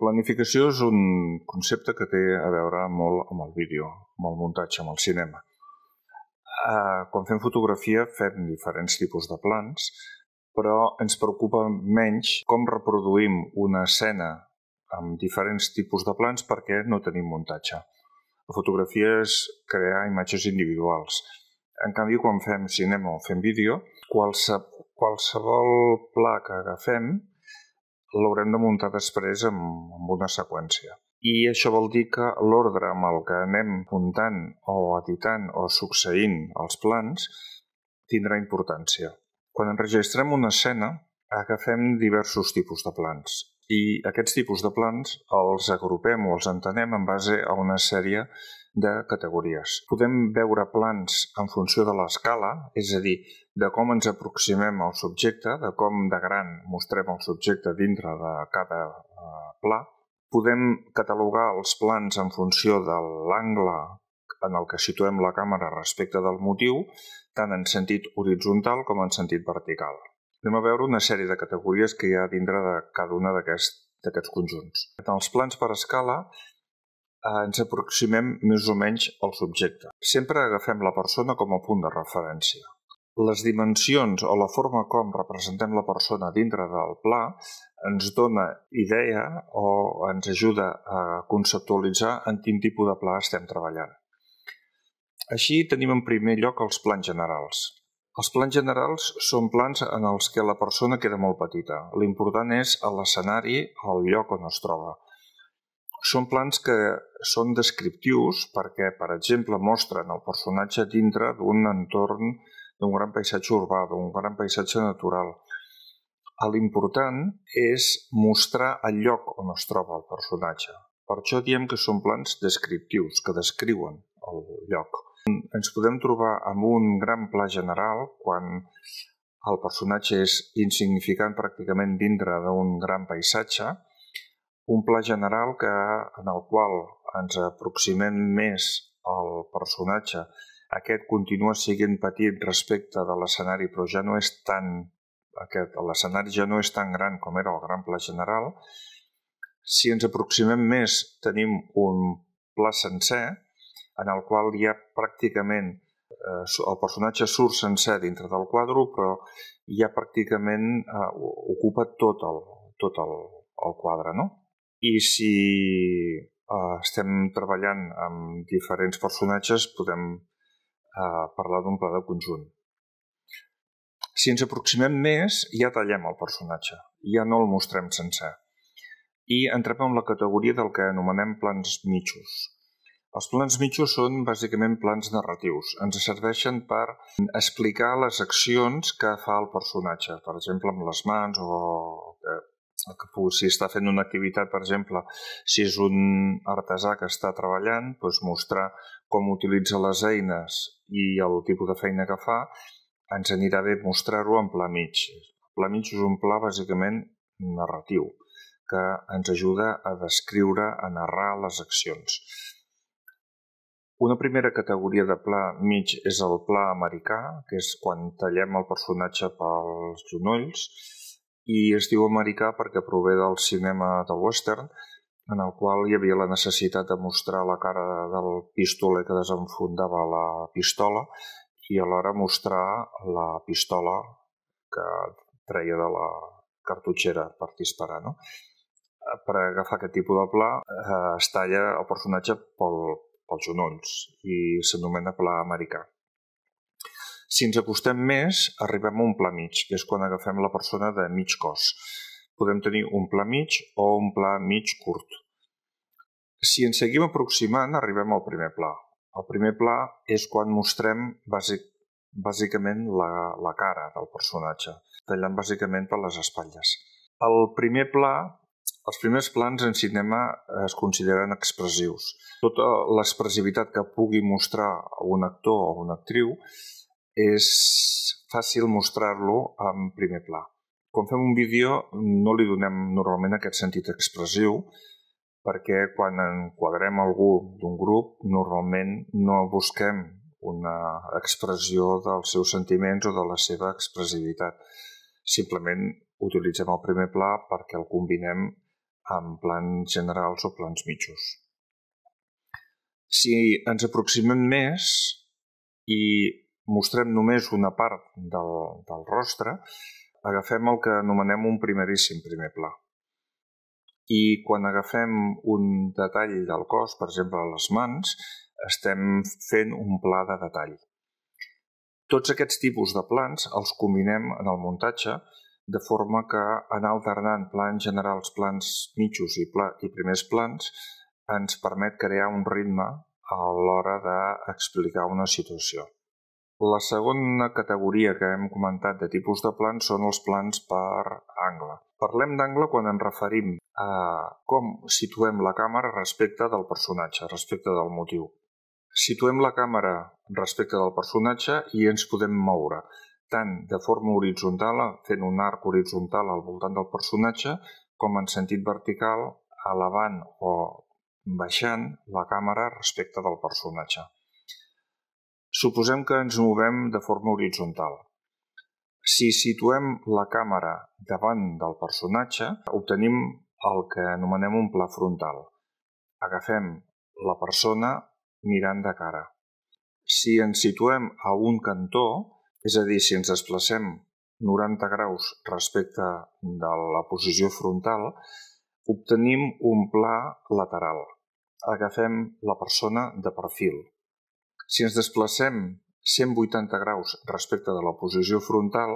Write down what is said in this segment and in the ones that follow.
planificació és un concepte que té a veure molt amb el vídeo, amb el muntatge, amb el cinema. Eh, quan fem fotografia fem diferents tipus de plans, però ens preocupa menys com reproduïm una escena amb diferents tipus de plans perquè no tenim muntatge. La fotografia és crear imatges individuals. En canvi, quan fem cinema o fem vídeo, qualse, qualsevol pla que agafem l'haurem de muntar després amb, amb una seqüència. I això vol dir que l'ordre amb el que anem muntant o editant o succeint els plans tindrà importància. Quan enregistrem una escena, agafem diversos tipus de plans i aquests tipus de plans els agrupem o els entenem en base a una sèrie de categories. Podem veure plans en funció de l'escala, és a dir, de com ens aproximem al subjecte, de com de gran mostrem el subjecte dintre de cada eh, pla. Podem catalogar els plans en funció de l'angle en el que situem la càmera respecte del motiu, tant en sentit horitzontal com en sentit vertical. Anem a veure una sèrie de categories que hi ha dintre de cada una d'aquests conjunts. En els plans per escala Eh, ens aproximem més o menys al subjecte. Sempre agafem la persona com a punt de referència. Les dimensions o la forma com representem la persona dintre del pla ens dona idea o ens ajuda a conceptualitzar en quin tipus de pla estem treballant. Així tenim en primer lloc els plans generals. Els plans generals són plans en els que la persona queda molt petita. L'important és l'escenari, el lloc on es troba. Són plans que són descriptius perquè, per exemple, mostren el personatge dintre d'un entorn, d'un gran paisatge urbà, d'un gran paisatge natural. L'important és mostrar el lloc on es troba el personatge. Per això diem que són plans descriptius, que descriuen el lloc. Ens podem trobar amb un gran pla general quan el personatge és insignificant pràcticament dintre d'un gran paisatge, un pla general que, en el qual ens aproximem més al personatge, aquest continua sent petit respecte de l'escenari, però ja no és tan... L'escenari ja no és tan gran com era el gran pla general. Si ens aproximem més, tenim un pla sencer, en el qual hi ha pràcticament eh, el personatge surt sencer dintre del quadre, però ja pràcticament eh, ocupa tot el, tot el, el quadre, no? I si Eh, estem treballant amb diferents personatges, podem eh, parlar d'un pla de conjunt. Si ens aproximem més, ja tallem el personatge, ja no el mostrem sencer. I entrem en la categoria del que anomenem plans mitjos. Els plans mitjos són bàsicament plans narratius. Ens serveixen per explicar les accions que fa el personatge, per exemple, amb les mans o el que pugui, si està fent una activitat, per exemple, si és un artesà que està treballant, doncs mostrar com utilitza les eines i el tipus de feina que fa, ens anirà bé mostrar-ho en pla mig. El pla mig és un pla bàsicament narratiu, que ens ajuda a descriure, a narrar les accions. Una primera categoria de pla mig és el pla americà, que és quan tallem el personatge pels genolls, i es diu americà perquè prové del cinema del western, en el qual hi havia la necessitat de mostrar la cara del pistoler que desenfundava la pistola i alhora mostrar la pistola que treia de la cartutxera per disparar. No? Per agafar aquest tipus de pla eh, es talla el personatge pel, pels genolls i s'anomena pla americà. Si ens acostem més, arribem a un pla mig, que és quan agafem la persona de mig cos. Podem tenir un pla mig o un pla mig curt. Si ens seguim aproximant, arribem al primer pla. El primer pla és quan mostrem bàsic, bàsicament la, la cara del personatge, tallant bàsicament per les espatlles. El primer pla, els primers plans en cinema es consideren expressius. Tota l'expressivitat que pugui mostrar un actor o una actriu és fàcil mostrar-lo en primer pla. Quan fem un vídeo no li donem normalment aquest sentit expressiu perquè quan enquadrem algú d'un grup normalment no busquem una expressió dels seus sentiments o de la seva expressivitat. Simplement utilitzem el primer pla perquè el combinem amb plans generals o plans mitjos. Si ens aproximem més i mostrem només una part del, del rostre, agafem el que anomenem un primeríssim primer pla. I quan agafem un detall del cos, per exemple, les mans, estem fent un pla de detall. Tots aquests tipus de plans els combinem en el muntatge de forma que en alternant plans generals, plans mitjos i, pla, i primers plans ens permet crear un ritme a l'hora d'explicar una situació. La segona categoria que hem comentat de tipus de plans són els plans per angle. Parlem d'angle quan ens referim a com situem la càmera respecte del personatge, respecte del motiu. Situem la càmera respecte del personatge i ens podem moure tant de forma horitzontal, fent un arc horitzontal al voltant del personatge, com en sentit vertical, elevant o baixant la càmera respecte del personatge. Suposem que ens movem de forma horitzontal. Si situem la càmera davant del personatge, obtenim el que anomenem un pla frontal. Agafem la persona mirant de cara. Si ens situem a un cantó, és a dir, si ens desplacem 90 graus respecte de la posició frontal, obtenim un pla lateral. Agafem la persona de perfil. Si ens desplacem 180 graus respecte de la posició frontal,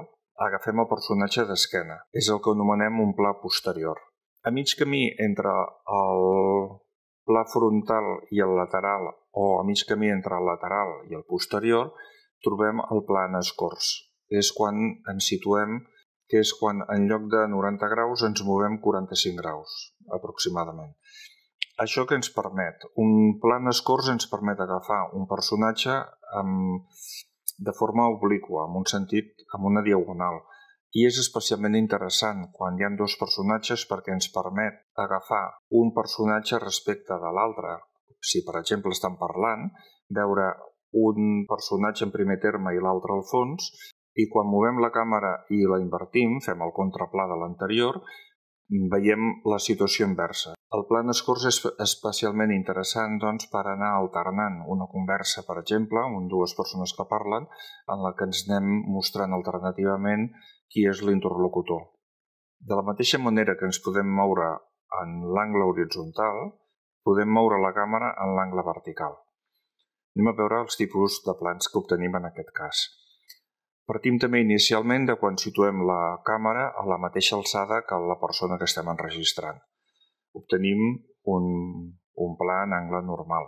agafem el personatge d'esquena. És el que anomenem un pla posterior. A mig camí entre el pla frontal i el lateral o a mig camí entre el lateral i el posterior trobem el pla en escorç. És quan ens situem, que és quan en lloc de 90 graus ens movem 45 graus aproximadament. Això que ens permet? Un plan escorç ens permet agafar un personatge amb, de forma obliqua, amb un sentit, amb una diagonal. I és especialment interessant quan hi han dos personatges perquè ens permet agafar un personatge respecte de l'altre. Si, per exemple, estan parlant, veure un personatge en primer terme i l'altre al fons, i quan movem la càmera i la invertim, fem el contraplà de l'anterior, veiem la situació inversa. El plan escurs és especialment interessant doncs, per anar alternant una conversa, per exemple, amb dues persones que parlen, en la que ens anem mostrant alternativament qui és l'interlocutor. De la mateixa manera que ens podem moure en l'angle horitzontal, podem moure la càmera en l'angle vertical. Anem a veure els tipus de plans que obtenim en aquest cas. Partim també inicialment de quan situem la càmera a la mateixa alçada que la persona que estem enregistrant obtenim un, un pla en angle normal,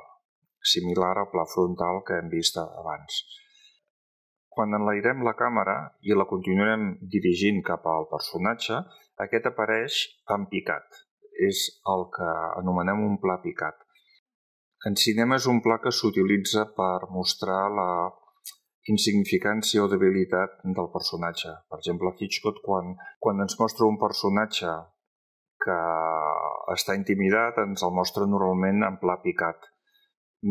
similar al pla frontal que hem vist abans. Quan enlairem la càmera i la continuem dirigint cap al personatge, aquest apareix en picat. És el que anomenem un pla picat. En cinema és un pla que s'utilitza per mostrar la insignificància o debilitat del personatge. Per exemple, Hitchcock, quan, quan ens mostra un personatge que està intimidat ens el mostra normalment en pla picat,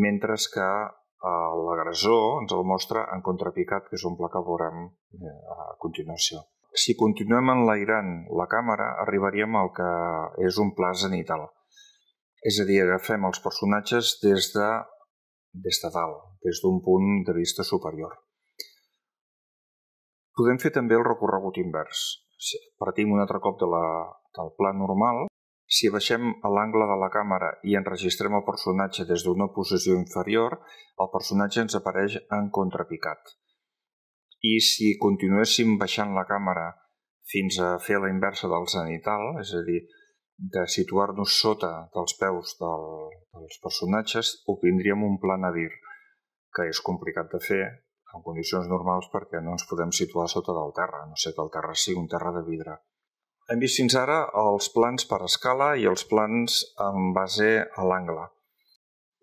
mentre que eh, l'agressor ens el mostra en contrapicat, que és un pla que veurem eh, a continuació. Si continuem enlairant la càmera, arribaríem al que és un pla zenital. És a dir, agafem els personatges des de, des de dalt, des d'un punt de vista superior. Podem fer també el recorregut invers. Partim un altre cop de la del pla normal, si baixem a l'angle de la càmera i enregistrem el personatge des d'una posició inferior, el personatge ens apareix en contrapicat. I si continuéssim baixant la càmera fins a fer la inversa del zenital, és a dir, de situar-nos sota dels peus del, dels personatges, obtindríem un pla nadir, que és complicat de fer en condicions normals perquè no ens podem situar sota del terra, no sé que el terra sigui un terra de vidre. Hem vist fins ara els plans per escala i els plans en base a l'angle.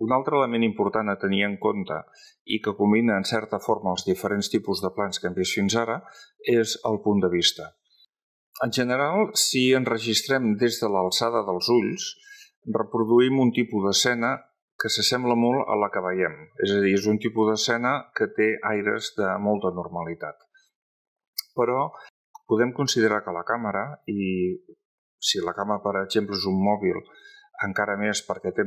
Un altre element important a tenir en compte i que combina en certa forma els diferents tipus de plans que hem vist fins ara és el punt de vista. En general, si enregistrem des de l'alçada dels ulls, reproduïm un tipus d'escena que s'assembla molt a la que veiem. És a dir, és un tipus d'escena que té aires de molta normalitat. Però podem considerar que la càmera, i si la càmera, per exemple, és un mòbil, encara més perquè té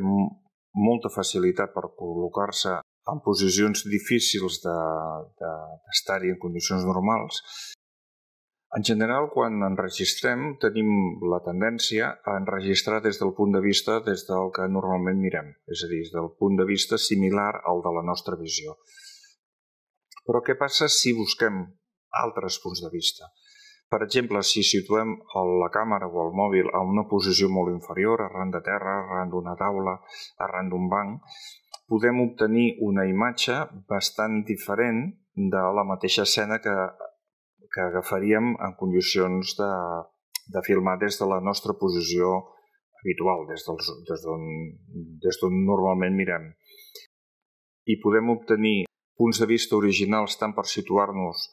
molta facilitat per col·locar-se en posicions difícils d'estar-hi de, de, en condicions normals, en general, quan enregistrem, tenim la tendència a enregistrar des del punt de vista des del que normalment mirem, és a dir, des del punt de vista similar al de la nostra visió. Però què passa si busquem altres punts de vista? Per exemple, si situem la càmera o el mòbil a una posició molt inferior, arran de terra, arran d'una taula, arran d'un banc, podem obtenir una imatge bastant diferent de la mateixa escena que, que agafaríem en condicions de, de filmar des de la nostra posició habitual, des d'on normalment mirem. I podem obtenir punts de vista originals tant per situar-nos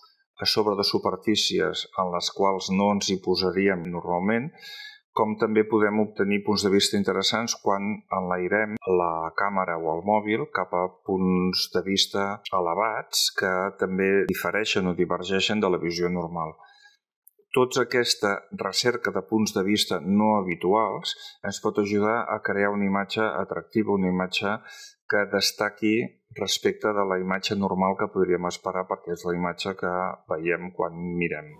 a sobre de superfícies en les quals no ens hi posaríem normalment, com també podem obtenir punts de vista interessants quan enlairem la càmera o el mòbil cap a punts de vista elevats que també difereixen o divergeixen de la visió normal. Tots aquesta recerca de punts de vista no habituals ens pot ajudar a crear una imatge atractiva, una imatge que destaqui respecte de la imatge normal que podríem esperar perquè és la imatge que veiem quan mirem.